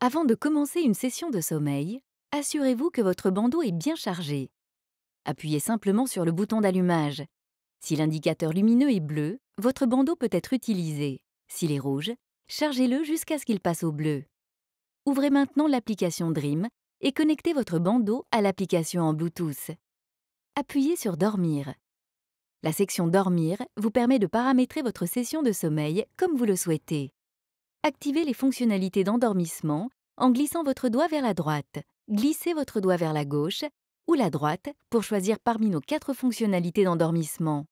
Avant de commencer une session de sommeil, assurez-vous que votre bandeau est bien chargé. Appuyez simplement sur le bouton d'allumage. Si l'indicateur lumineux est bleu, votre bandeau peut être utilisé. S'il est rouge, chargez-le jusqu'à ce qu'il passe au bleu. Ouvrez maintenant l'application Dream et connectez votre bandeau à l'application en Bluetooth. Appuyez sur Dormir. La section Dormir vous permet de paramétrer votre session de sommeil comme vous le souhaitez. Activez les fonctionnalités d'endormissement en glissant votre doigt vers la droite. Glissez votre doigt vers la gauche ou la droite pour choisir parmi nos quatre fonctionnalités d'endormissement.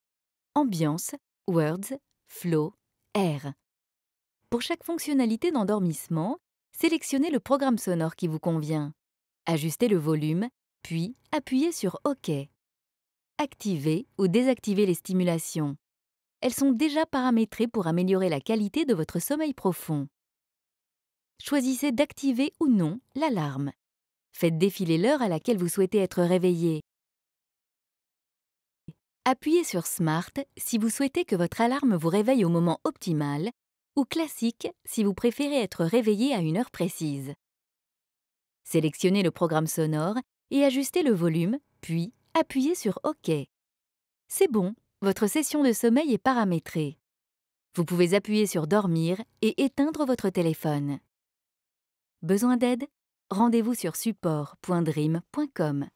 Ambiance, Words, Flow, Air. Pour chaque fonctionnalité d'endormissement, sélectionnez le programme sonore qui vous convient. Ajustez le volume, puis appuyez sur OK. Activez ou désactivez les stimulations elles sont déjà paramétrées pour améliorer la qualité de votre sommeil profond. Choisissez d'activer ou non l'alarme. Faites défiler l'heure à laquelle vous souhaitez être réveillé. Appuyez sur Smart si vous souhaitez que votre alarme vous réveille au moment optimal ou Classique si vous préférez être réveillé à une heure précise. Sélectionnez le programme sonore et ajustez le volume, puis appuyez sur OK. C'est bon, votre session de sommeil est paramétrée. Vous pouvez appuyer sur Dormir et éteindre votre téléphone. Besoin d'aide Rendez-vous sur support.dream.com.